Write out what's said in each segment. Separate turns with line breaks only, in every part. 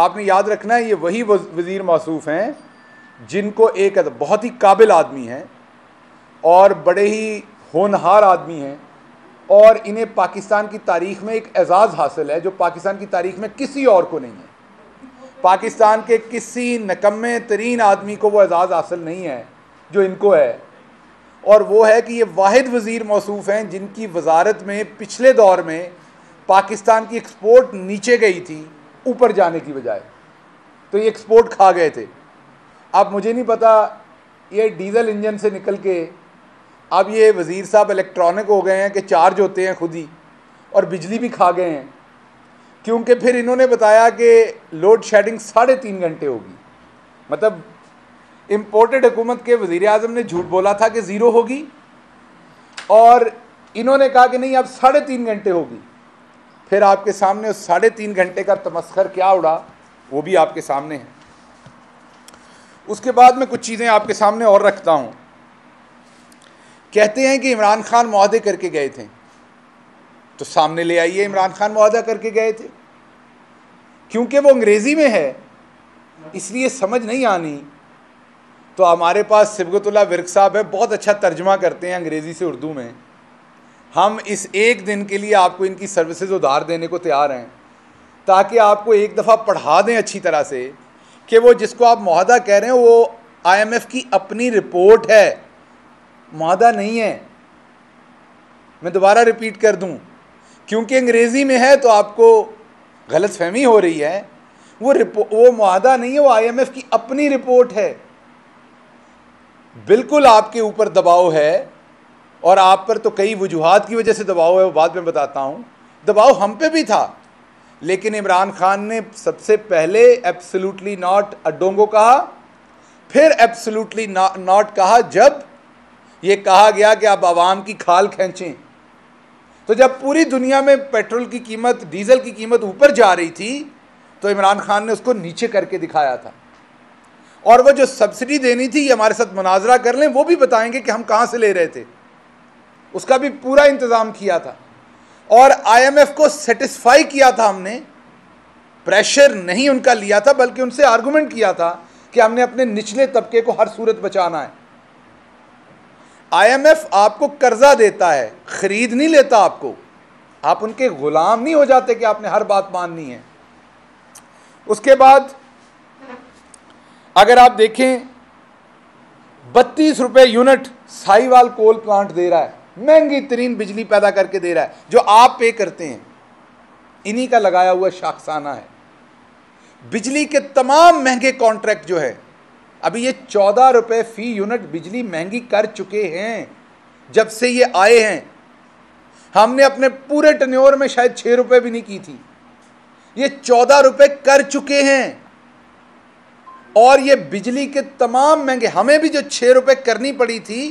आपने याद रखना है ये वही वज़ीर मौसूफ हैं जिनको एक बहुत ही काबिल आदमी हैं और बड़े ही होनहार आदमी हैं और इन्हें पाकिस्तान की तारीख में एक एजाज़ हासिल है जो पाकिस्तान की तारीख में किसी और को नहीं है पाकिस्तान के किसी नकम्मे तरीन आदमी को वो एजाज़ हासिल नहीं है जो इनको है और वो है कि ये वाद वज़ीर मौसूफ हैं जिनकी वजारत में पिछले दौर में पाकिस्तान की एक्सपोर्ट नीचे गई थी ऊपर जाने की बजाय तो ये एक्सपोर्ट खा गए थे अब मुझे नहीं पता ये डीजल इंजन से निकल के अब ये वज़ीर साहब इलेक्ट्रॉनिक हो गए हैं कि चार्ज होते हैं खुद ही और बिजली भी खा गए हैं क्योंकि फिर इन्होंने बताया कि लोड शेडिंग साढ़े तीन घंटे होगी मतलब इम्पोर्टेड हुकूमत के वज़ी अजम ने झूठ बोला था कि ज़ीरो होगी और इन्होंने कहा कि नहीं अब साढ़े तीन घंटे होगी फिर आपके सामने उस साढ़े तीन घंटे का तमस्कर क्या उड़ा वो भी आपके सामने है उसके बाद मैं कुछ चीज़ें आपके सामने और रखता हूँ कहते हैं कि इमरान खान माहदे करके गए थे तो सामने ले आइए इमरान खान माहदा करके गए थे क्योंकि वो अंग्रेज़ी में है इसलिए समझ नहीं आनी तो हमारे पास सिबगतुल्ला विरक साहब है बहुत अच्छा तर्जमा करते हैं अंग्रेज़ी से उर्दू में हम इस एक दिन के लिए आपको इनकी सर्विसेज उधार देने को तैयार हैं ताकि आपको एक दफ़ा पढ़ा दें अच्छी तरह से कि वो जिसको आप महदा कह रहे हैं वो आईएमएफ की अपनी रिपोर्ट है महदा नहीं है मैं दोबारा रिपीट कर दूं क्योंकि अंग्रेज़ी में है तो आपको गलत फहमी हो रही है वो रिपो वो महदा नहीं है वो आईएमएफ की अपनी रिपोर्ट है बिल्कुल आपके ऊपर दबाव है और आप पर तो कई वजूहत की वजह से दबाव है वो बाद में बताता हूँ दबाव हम पे भी था लेकिन इमरान खान ने सबसे पहले एब्सोल्युटली नॉट को कहा फिर एब्सोल्युटली नॉट कहा जब ये कहा गया कि आप आवाम की खाल खींचें तो जब पूरी दुनिया में पेट्रोल की कीमत डीजल की कीमत ऊपर जा रही थी तो इमरान खान ने उसको नीचे करके दिखाया था और वह जो सब्सिडी देनी थी हमारे साथ मुनाजरा कर लें वो भी बताएंगे कि हम कहाँ से ले रहे थे उसका भी पूरा इंतज़ाम किया था और आईएमएफ को सेटिस्फाई किया था हमने प्रेशर नहीं उनका लिया था बल्कि उनसे आर्गूमेंट किया था कि हमने अपने निचले तबके को हर सूरत बचाना है आईएमएफ आपको कर्जा देता है खरीद नहीं लेता आपको आप उनके गुलाम नहीं हो जाते कि आपने हर बात माननी है उसके बाद अगर आप देखें बत्तीस रुपये यूनिट साईवाल कोल प्लांट दे रहा है महंगी तरीन बिजली पैदा करके दे रहा है जो आप पे करते हैं इन्हीं का लगाया हुआ शाखसाना है बिजली के तमाम महंगे कॉन्ट्रैक्ट जो है अभी ये चौदह रुपये फी यूनिट बिजली महंगी कर चुके हैं जब से ये आए हैं हमने अपने पूरे टन्योर में शायद छः रुपये भी नहीं की थी ये चौदह रुपये कर चुके हैं और ये बिजली के तमाम महंगे हमें भी जो छः रुपये करनी पड़ी थी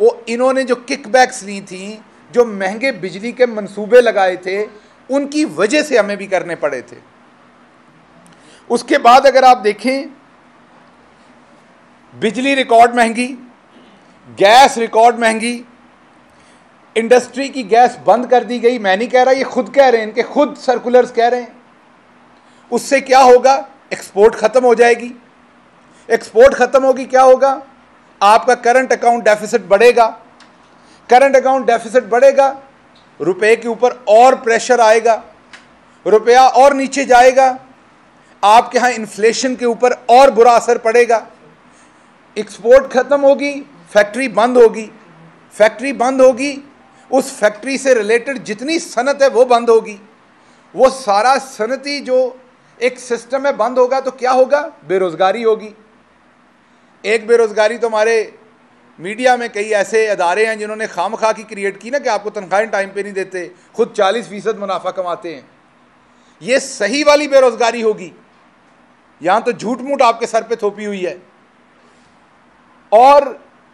वो इन्होंने जो किकबैक्स ली थी जो महंगे बिजली के मंसूबे लगाए थे उनकी वजह से हमें भी करने पड़े थे उसके बाद अगर आप देखें बिजली रिकॉर्ड महंगी गैस रिकॉर्ड महंगी इंडस्ट्री की गैस बंद कर दी गई मैं नहीं कह रहा ये खुद कह रहे हैं इनके खुद सर्कुलर्स कह रहे हैं उससे क्या होगा एक्सपोर्ट ख़त्म हो जाएगी एक्सपोर्ट ख़त्म होगी क्या होगा आपका करंट अकाउंट डेफिसिट बढ़ेगा करंट अकाउंट डेफिसिट बढ़ेगा रुपए के ऊपर और प्रेशर आएगा रुपया और नीचे जाएगा आपके यहाँ इन्फ्लेशन के ऊपर और बुरा असर पड़ेगा एक्सपोर्ट ख़त्म होगी फैक्ट्री बंद होगी फैक्ट्री बंद होगी उस फैक्ट्री से रिलेटेड जितनी सनत है वो बंद होगी वो सारा सनती जो एक सिस्टम है बंद होगा तो क्या होगा बेरोज़गारी होगी एक बेरोज़गारी तो हमारे मीडिया में कई ऐसे अदारे हैं जिन्होंने खाम खा की क्रिएट की ना कि आपको तनख्वाहें टाइम पे नहीं देते खुद 40 फीसद मुनाफा कमाते हैं ये सही वाली बेरोज़गारी होगी यहाँ तो झूठ मूठ आपके सर पे थोपी हुई है और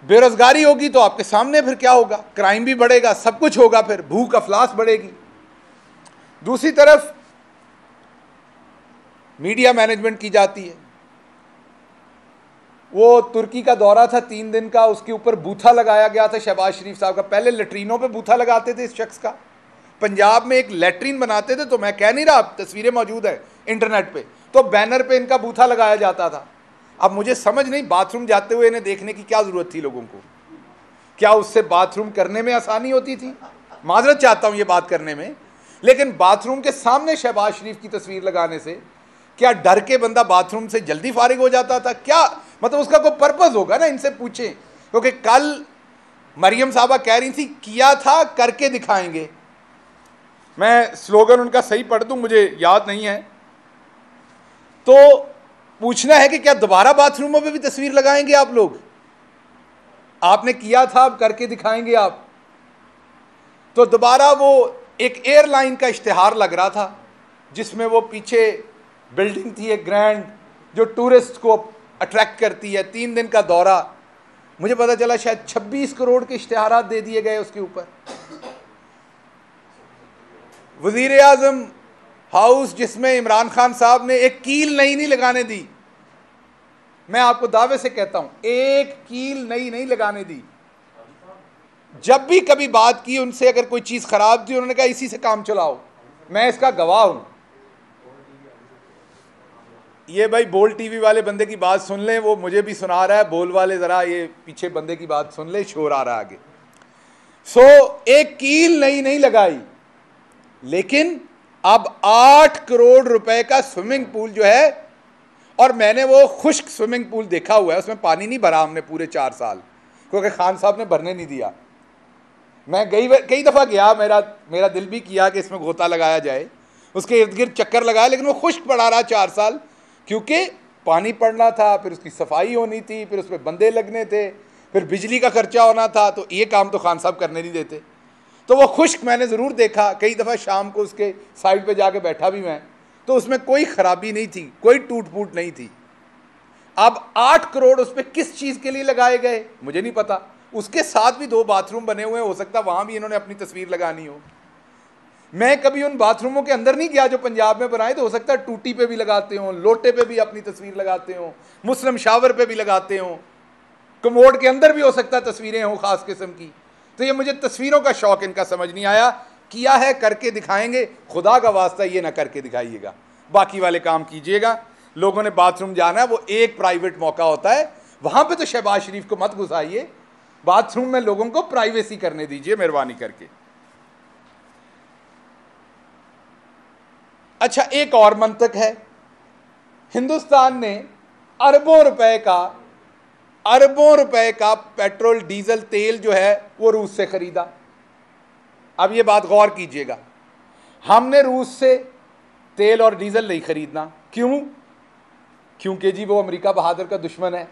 बेरोज़गारी होगी तो आपके सामने फिर क्या होगा क्राइम भी बढ़ेगा सब कुछ होगा फिर भूख अफलास बढ़ेगी दूसरी तरफ मीडिया मैनेजमेंट की जाती है वो तुर्की का दौरा था तीन दिन का उसके ऊपर बूथा लगाया गया था शहबाज शरीफ साहब का पहले लेटरीनों पे बूथा लगाते थे इस शख्स का पंजाब में एक लेटरीन बनाते थे तो मैं कह नहीं रहा तस्वीरें मौजूद हैं इंटरनेट पे तो बैनर पे इनका बूथा लगाया जाता था अब मुझे समझ नहीं बाथरूम जाते हुए इन्हें देखने की क्या ज़रूरत थी लोगों को क्या उससे बाथरूम करने में आसानी होती थी माजरत चाहता हूँ ये बात करने में लेकिन बाथरूम के सामने शहबाज शरीफ की तस्वीर लगाने से क्या डर के बंदा बाथरूम से जल्दी फारिग हो जाता था क्या मतलब उसका कोई पर्पज होगा ना इनसे पूछें क्योंकि तो कल मरियम साहबा कह रही थी किया था करके दिखाएंगे मैं स्लोगन उनका सही पढ़ दूँ मुझे याद नहीं है तो पूछना है कि क्या दोबारा बाथरूमों में भी तस्वीर लगाएंगे आप लोग आपने किया था अब करके दिखाएंगे आप तो दोबारा वो एक एयरलाइन का इश्तहार लग रहा था जिसमें वो पीछे बिल्डिंग थी एक ग्रैंड जो टूरिस्ट को अट्रैक्ट करती है तीन दिन का दौरा मुझे पता चला शायद 26 करोड़ के इश्तहार दे दिए गए उसके ऊपर वजीर आजम हाउस जिसमें इमरान खान साहब ने एक कील नई नहीं लगाने दी मैं आपको दावे से कहता हूं एक कील नई नहीं लगाने दी जब भी कभी बात की उनसे अगर कोई चीज़ ख़राब थी उन्होंने कहा इसी से काम चलाओ मैं इसका गवाह हूं ये भाई बोल टीवी वाले बंदे की बात सुन लें वो मुझे भी सुना रहा है बोल वाले ज़रा ये पीछे बंदे की बात सुन लें शोर आ रहा है आगे सो so, एक कील नई नहीं लगाई लेकिन अब आठ करोड़ रुपए का स्विमिंग पूल जो है और मैंने वो खुश्क स्विमिंग पूल देखा हुआ है उसमें पानी नहीं भरा हमने पूरे चार साल क्योंकि खान साहब ने भरने नहीं दिया मैं कई कई दफ़ा गया मेरा मेरा दिल भी किया कि इसमें गोता लगाया जाए उसके इर्द गिर्द चक्कर लगाया लेकिन वो खुश्क पड़ा रहा चार साल क्योंकि पानी पड़ना था फिर उसकी सफाई होनी थी फिर उस पर बंदे लगने थे फिर बिजली का खर्चा होना था तो ये काम तो खान साहब करने नहीं देते तो वो खुश्क मैंने ज़रूर देखा कई दफ़ा शाम को उसके साइड पे जाके बैठा भी मैं तो उसमें कोई ख़राबी नहीं थी कोई टूट फूट नहीं थी अब आठ करोड़ उस पर किस चीज़ के लिए लगाए गए मुझे नहीं पता उसके साथ भी दो बाथरूम बने हुए हो सकता वहाँ भी इन्होंने अपनी तस्वीर लगानी हो मैं कभी उन बाथरूमों के अंदर नहीं गया जो पंजाब में बनाए तो हो सकता है टूटी पे भी लगाते हों लोटे पे भी अपनी तस्वीर लगाते हों मुस्लिम शावर पे भी लगाते हों कमोड के अंदर भी हो सकता है तस्वीरें हों ख़ास किस्म की तो ये मुझे तस्वीरों का शौक़ इनका समझ नहीं आया किया है करके दिखाएंगे खुदा का वास्ता ये ना करके दिखाइएगा बाकी वाले काम कीजिएगा लोगों ने बाथरूम जाना है वो एक प्राइवेट मौका होता है वहाँ पर तो शहबाज शरीफ को मत घुसाइए बाथरूम में लोगों को प्राइवेसी करने दीजिए मेहरबानी करके अच्छा एक और मंतक है हिंदुस्तान ने अरबों रुपए का अरबों रुपए का पेट्रोल डीजल तेल जो है वो रूस से ख़रीदा अब ये बात गौर कीजिएगा हमने रूस से तेल और डीजल नहीं खरीदना क्यों क्योंकि जी वो अमेरिका बहादुर का दुश्मन है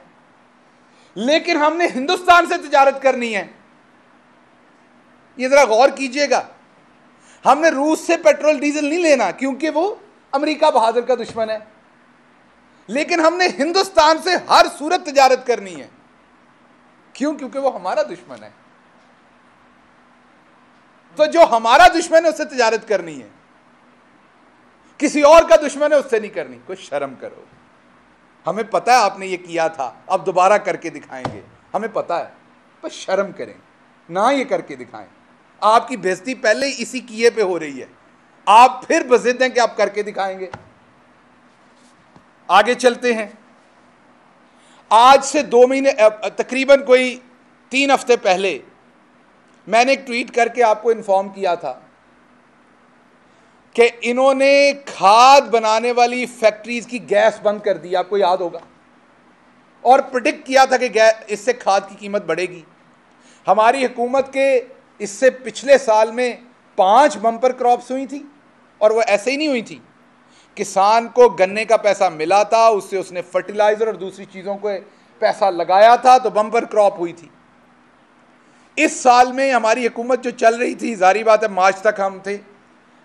लेकिन हमने हिंदुस्तान से तजारत करनी है ये ज़रा गौर कीजिएगा हमने रूस से पेट्रोल डीजल नहीं लेना क्योंकि वो अमेरिका बहादुर का दुश्मन है लेकिन हमने हिंदुस्तान से हर सूरत तजारत करनी है क्यों क्योंकि वो हमारा दुश्मन है तो जो हमारा दुश्मन है उससे तजारत करनी है किसी और का दुश्मन है उससे नहीं करनी कुछ शर्म करो हमें पता है आपने ये किया था अब दोबारा करके दिखाएंगे हमें पता है पर शर्म करें ना ये करके दिखाएं आपकी बेजती पहले ही इसी किए पे हो रही है आप फिर बजिद हैं कि आप करके दिखाएंगे आगे चलते हैं आज से दो महीने तकरीबन कोई तीन हफ्ते पहले मैंने एक ट्वीट करके आपको इन्फॉर्म किया था कि इन्होंने खाद बनाने वाली फैक्ट्रीज की गैस बंद कर दी आपको याद होगा और प्रडिक्ट किया था कि इससे खाद की कीमत बढ़ेगी हमारी हुकूमत के इससे पिछले साल में पांच बम्पर क्रॉप्स हुई थी और वो ऐसे ही नहीं हुई थी किसान को गन्ने का पैसा मिला था उससे उसने फर्टिलाइज़र और दूसरी चीज़ों को पैसा लगाया था तो बम्पर क्रॉप हुई थी इस साल में हमारी हुकूमत जो चल रही थी जारी बात है मार्च तक हम थे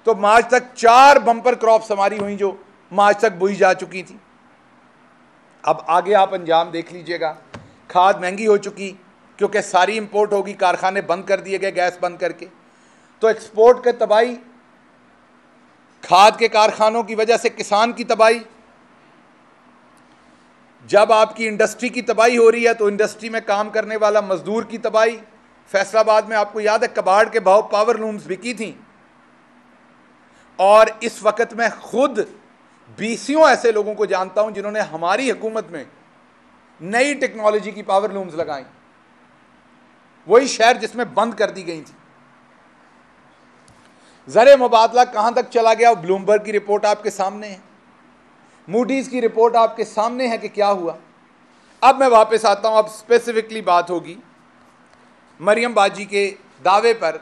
तो मार्च तक चार बम्पर क्रॉप्स हमारी हुई जो मार्च तक बुई जा चुकी थी अब आगे आप अंजाम देख लीजिएगा खाद महंगी हो चुकी क्योंकि सारी इंपोर्ट होगी कारखाने बंद कर दिए गए गैस बंद करके तो एक्सपोर्ट के तबाही खाद के कारखानों की वजह से किसान की तबाही जब आपकी इंडस्ट्री की तबाही हो रही है तो इंडस्ट्री में काम करने वाला मजदूर की तबाही फैसलाबाद में आपको याद है कबाड़ के भाव पावर लूम्स बिकी थी और इस वक्त मैं खुद बीसियों ऐसे लोगों को जानता हूं जिन्होंने हमारी हुकूमत में नई टेक्नोलॉजी की पावर लूम्स लगाई वही शहर जिसमें बंद कर दी गई थी ज़र मुबादला कहां तक चला गया ब्लूमबर्ग की रिपोर्ट आपके सामने है मूडीज़ की रिपोर्ट आपके सामने है कि क्या हुआ अब मैं वापस आता हूं अब स्पेसिफिकली बात होगी मरियम बाजी के दावे पर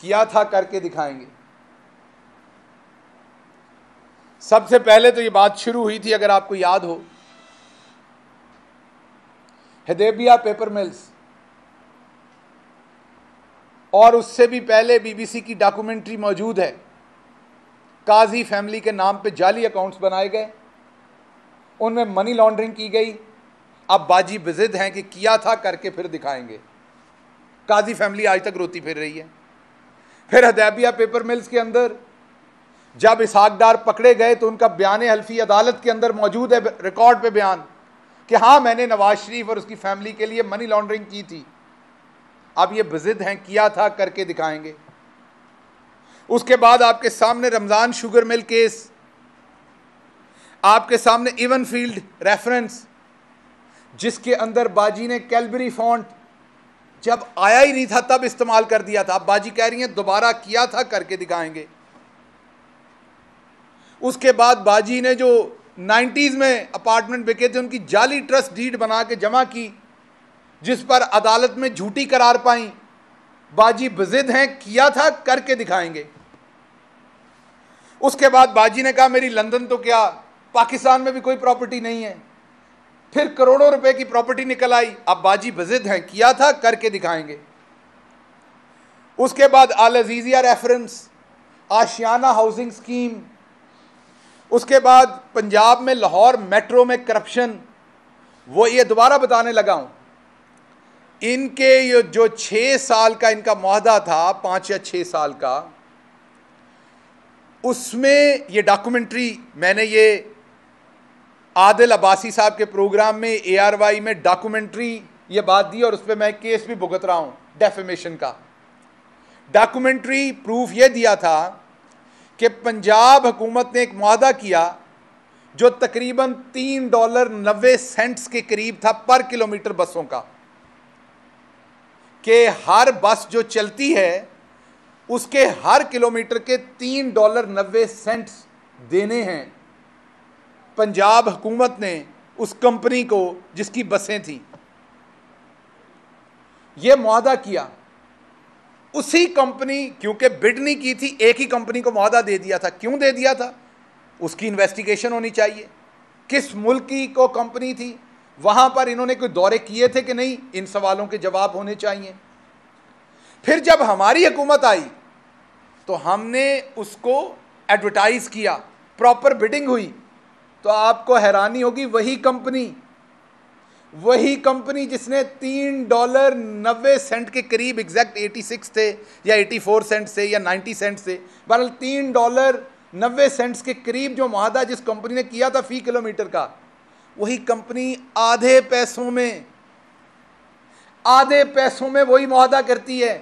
किया था करके दिखाएंगे सबसे पहले तो ये बात शुरू हुई थी अगर आपको याद हो हदेबिया पेपर मिल्स और उससे भी पहले बीबीसी की डॉक्यूमेंट्री मौजूद है काजी फैमिली के नाम पे जाली अकाउंट्स बनाए गए उनमें मनी लॉन्ड्रिंग की गई अब बाजी बिजिद हैं कि किया था करके फिर दिखाएंगे काजी फैमिली आज तक रोती फिर रही है फिर हदैबिया पेपर मिल्स के अंदर जब इसहाकडार पकड़े गए तो उनका बयान हल्फी अदालत के अंदर मौजूद है रिकॉर्ड पे बयान कि हाँ मैंने नवाज शरीफ और उसकी फैमिली के लिए मनी लॉन्ड्रिंग की थी अब ये बजिद हैं किया था करके दिखाएंगे उसके बाद आपके सामने रमज़ान शुगर मिल केस आपके सामने इवन फील्ड रेफरेंस जिसके अंदर बाजी ने कैलबरी फॉन्ट जब आया ही नहीं था तब इस्तेमाल कर दिया था अब बाजी कह रही हैं दोबारा किया था करके दिखाएंगे उसके बाद बाजी ने जो 90s में अपार्टमेंट बिके थे उनकी जाली ट्रस्ट डीड बना के जमा की जिस पर अदालत में झूठी करार पाई बाजी बजिद हैं किया था करके दिखाएंगे उसके बाद बाजी ने कहा मेरी लंदन तो क्या पाकिस्तान में भी कोई प्रॉपर्टी नहीं है फिर करोड़ों रुपए की प्रॉपर्टी निकल आई अब बाजी बजिद हैं किया था करके दिखाएंगे उसके बाद Al Azizia reference Ashiana housing scheme उसके बाद पंजाब में लाहौर मेट्रो में करप्शन वो ये दोबारा बताने लगा हूँ इनके ये जो छः साल का इनका माहदा था पाँच या छः साल का उसमें ये डॉक्यूमेंट्री मैंने ये आदिल अब्बासी साहब के प्रोग्राम में वाई में डॉक्यूमेंट्री ये बात दी और उस पर मैं केस भी भुगत रहा हूँ डेफेमेशन का डॉक्यूमेंट्री प्रूफ ये दिया था कि पंजाब हुकूमत ने एक माहदा किया जो तकरीबन तीन डॉलर नबे सेंट्स के करीब था पर किलोमीटर बसों का कि हर बस जो चलती है उसके हर किलोमीटर के तीन डॉलर नब्बे सेंट्स देने हैं पंजाब हुकूमत ने उस कंपनी को जिसकी बसें थीं ये माहा किया उसी कंपनी क्योंकि बिड नहीं की थी एक ही कंपनी को माहा दे दिया था क्यों दे दिया था उसकी इन्वेस्टिगेशन होनी चाहिए किस मुल्क की को कंपनी थी वहां पर इन्होंने कोई दौरे किए थे कि नहीं इन सवालों के जवाब होने चाहिए फिर जब हमारी हुकूमत आई तो हमने उसको एडवर्टाइज किया प्रॉपर बिडिंग हुई तो आपको हैरानी होगी वही कंपनी वही कंपनी जिसने तीन डॉलर नब्बे सेंट के करीब एग्जैक्ट 86 थे या 84 सेंट से या 90 सेंट से बहरहाल तीन डॉलर नब्बे सेंट्स के करीब जो माह जिस कंपनी ने किया था फी किलोमीटर का वही कंपनी आधे पैसों में आधे पैसों में वही मुहदा करती है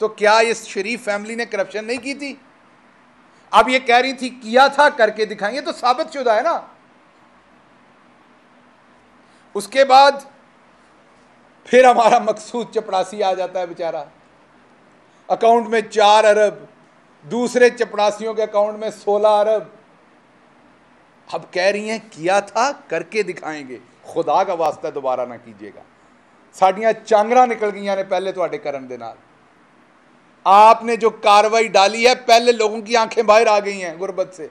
तो क्या इस शरीफ फैमिली ने करप्शन नहीं की थी अब ये कह रही थी किया था करके दिखाएंगे तो साबित शुदा है ना उसके बाद फिर हमारा मकसूद चपड़ासी आ जाता है बेचारा अकाउंट में चार अरब दूसरे चपड़ासियों के अकाउंट में सोलह अरब अब कह रही हैं किया था करके दिखाएंगे खुदा का वास्ता दोबारा ना कीजिएगा ਸਾਡੀਆਂ चांगर निकल गई ने पहले थोड़े करण के आपने जो कार्रवाई डाली है पहले लोगों की आंखें बाहर आ गई हैं गुर्बत से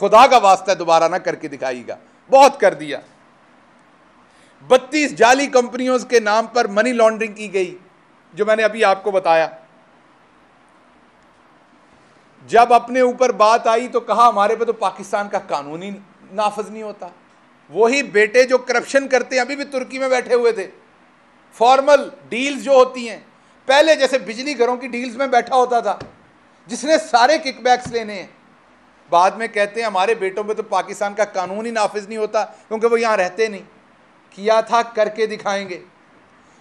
खुदा का वास्ता दोबारा ना करके दिखाईगा बहुत कर दिया बत्तीस जाली कंपनियों के नाम पर मनी लॉन्ड्रिंग की गई जो मैंने अभी आपको बताया जब अपने ऊपर बात आई तो कहा हमारे पे तो पाकिस्तान का कानून ही नाफज नहीं होता वही बेटे जो करप्शन करते हैं अभी भी तुर्की में बैठे हुए थे फॉर्मल डील्स जो होती हैं पहले जैसे बिजली घरों की डील्स में बैठा होता था जिसने सारे किकबैक्स लेने हैं बाद में कहते हैं हमारे बेटों पे तो पाकिस्तान का कानून ही नाफिज नहीं होता क्योंकि वो यहाँ रहते नहीं किया था करके दिखाएंगे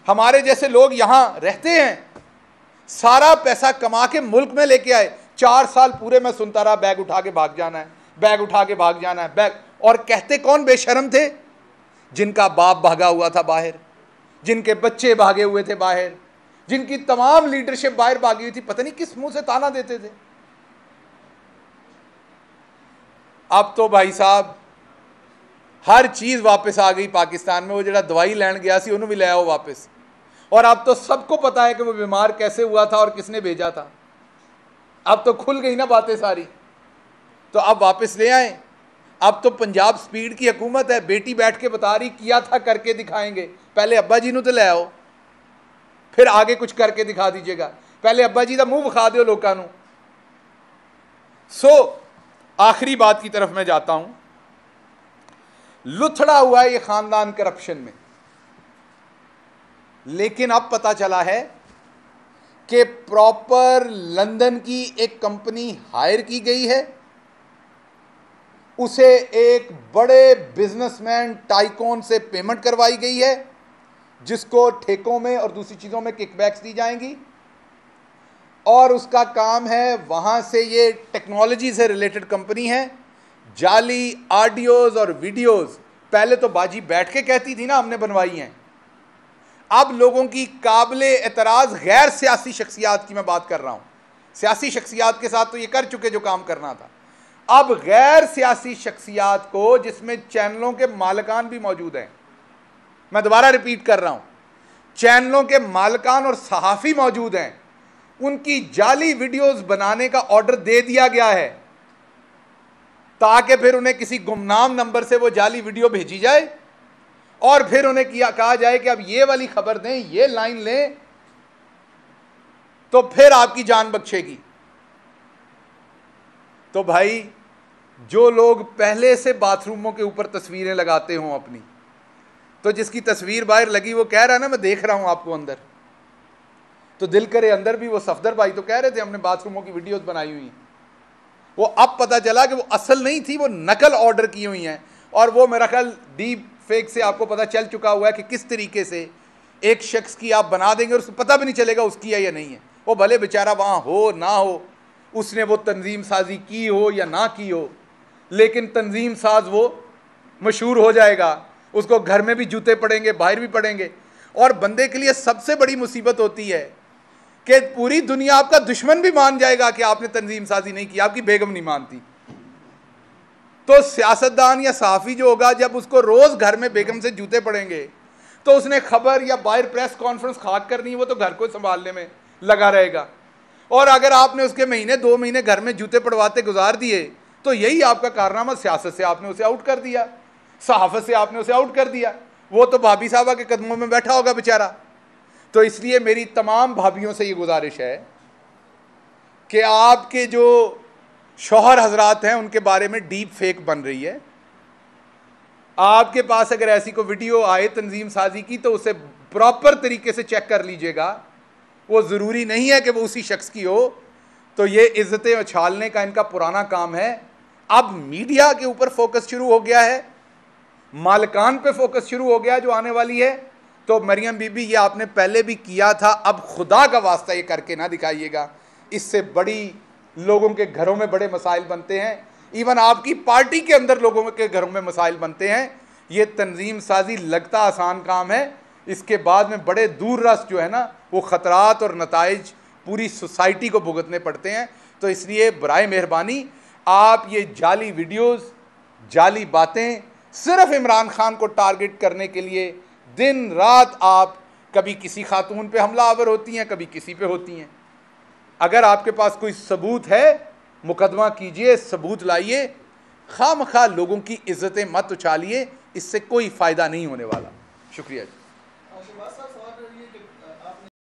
हमारे जैसे लोग यहाँ रहते हैं सारा पैसा कमा के मुल्क में लेके आए चार साल पूरे मैं सुनता रहा बैग उठा के भाग जाना है बैग उठा के भाग जाना है बैग और कहते कौन बेशरम थे जिनका बाप भागा हुआ था बाहर जिनके बच्चे भागे हुए थे बाहर जिनकी तमाम लीडरशिप बाहर भागी हुई थी पता नहीं किस मुंह से ताना देते थे अब तो भाई साहब हर चीज़ वापस आ गई पाकिस्तान में वो जरा दवाई लैन गया सी उन्होंने भी लाया वो वापस और अब तो सबको पता है कि वो बीमार कैसे हुआ था और किसने भेजा था अब तो खुल गई ना बातें सारी तो अब वापस ले आए अब तो पंजाब स्पीड की हुकूमत है बेटी बैठ के बता रही किया था करके दिखाएंगे पहले अब्बा जी ਨੂੰ तो ले आओ फिर आगे कुछ करके दिखा दीजिएगा पहले अब्बा जी का मुंह ਵਿਖਾ दो लोगों सो आखिरी बात की तरफ मैं जाता हूं लुथड़ा हुआ ये खानदान करप्शन में लेकिन अब पता चला है कि प्रॉपर लंदन की एक कंपनी हायर की गई है उसे एक बड़े बिजनेसमैन टाइकोन से पेमेंट करवाई गई है जिसको ठेकों में और दूसरी चीज़ों में किकबैक्स दी जाएंगी और उसका काम है वहाँ से ये टेक्नोलॉजी से रिलेटेड कंपनी है जाली ऑडियोज़ और वीडियोज़ पहले तो बाजी बैठ के कहती थी ना हमने बनवाई हैं अब लोगों की काबिल एतराज़ गैर सियासी शख्सियात की मैं बात कर रहा हूँ सियासी शख्सियात के साथ तो ये कर चुके जो काम करना था अब गैर सियासी शख्सियात को जिसमें चैनलों के मालकान भी मौजूद हैं मैं दोबारा रिपीट कर रहा हूँ चैनलों के मालकान और सहाफ़ी मौजूद हैं उनकी जाली वीडियोस बनाने का ऑर्डर दे दिया गया है ताकि फिर उन्हें किसी गुमनाम नंबर से वो जाली वीडियो भेजी जाए और फिर उन्हें किया कहा जाए कि अब ये वाली खबर दें ये लाइन लें तो फिर आपकी जान बख्शेगी तो भाई जो लोग पहले से बाथरूमों के ऊपर तस्वीरें लगाते हों अपनी तो जिसकी तस्वीर बाहर लगी वो कह रहा है ना मैं देख रहा हूं आपको अंदर तो दिल करे अंदर भी वो सफदर भाई तो कह रहे थे हमने बाथरूमों की वीडियोस बनाई हुई वो अब पता चला कि वो असल नहीं थी वो नकल ऑर्डर की हुई है और वो मेरा ख्याल डीप फेक से आपको पता चल चुका हुआ है कि किस तरीके से एक शख्स की आप बना देंगे और उसको पता भी नहीं चलेगा उसकी है या नहीं है वो भले बेचारा वहाँ हो ना हो उसने वो तंजीम साजी की हो या ना की हो लेकिन तंजीम साज वो मशहूर हो जाएगा उसको घर में भी जूते पड़ेंगे बाहर भी पड़ेंगे और बंदे के लिए सबसे बड़ी मुसीबत होती है कि पूरी दुनिया आपका दुश्मन भी मान जाएगा कि आपने तंजीम साजी नहीं की आपकी बेगम नहीं मानती तो सियासतदान या सहाफ़ी जो होगा जब उसको रोज़ घर में बेगम से जूते पड़ेंगे तो उसने खबर या बाहर प्रेस कॉन्फ्रेंस खाक करनी वो तो घर को संभालने में लगा रहेगा और अगर आपने उसके महीने दो महीने घर में जूते पड़वाते गुजार दिए तो यही आपका कारनामा सियासत से आपने उसे आउट कर दिया सहाफत से आपने उसे आउट कर दिया वो तो भाभी साहबा के कदमों में बैठा होगा बेचारा तो इसलिए मेरी तमाम भाभीियों से ये गुजारिश है कि आपके जो शोहर हजरात हैं उनके बारे में डीप फेक बन रही है आपके पास अगर ऐसी कोई वीडियो आए तंजीम साजी की तो उसे प्रॉपर तरीके से चेक कर लीजिएगा वो ज़रूरी नहीं है कि वो उसी शख्स की हो तो ये इज़्ज़तें उछालने का इनका पुराना काम है अब मीडिया के ऊपर फोकस शुरू हो गया है मालकान पे फोकस शुरू हो गया जो आने वाली है तो मरियम बीबी ये आपने पहले भी किया था अब खुदा का वास्ता ये करके ना दिखाइएगा इससे बड़ी लोगों के घरों में बड़े मसाइल बनते हैं इवन आपकी पार्टी के अंदर लोगों के घरों में मसाइल बनते हैं ये तंजीम साजी लगता आसान काम है इसके बाद में बड़े दूर रस जो है ना वो ख़तरात और नतज पूरी सोसाइटी को भुगतने पड़ते हैं तो इसलिए बर मेहरबानी आप ये जाली वीडियोस जाली बातें सिर्फ इमरान खान को टारगेट करने के लिए दिन रात आप कभी किसी खातून पे हमला आवर होती हैं कभी किसी पे होती हैं अगर आपके पास कोई सबूत है मुकदमा कीजिए सबूत लाइए खाम खा लोगों की इज्जतें मत उछालिए इससे कोई फ़ायदा नहीं होने वाला शुक्रिया जी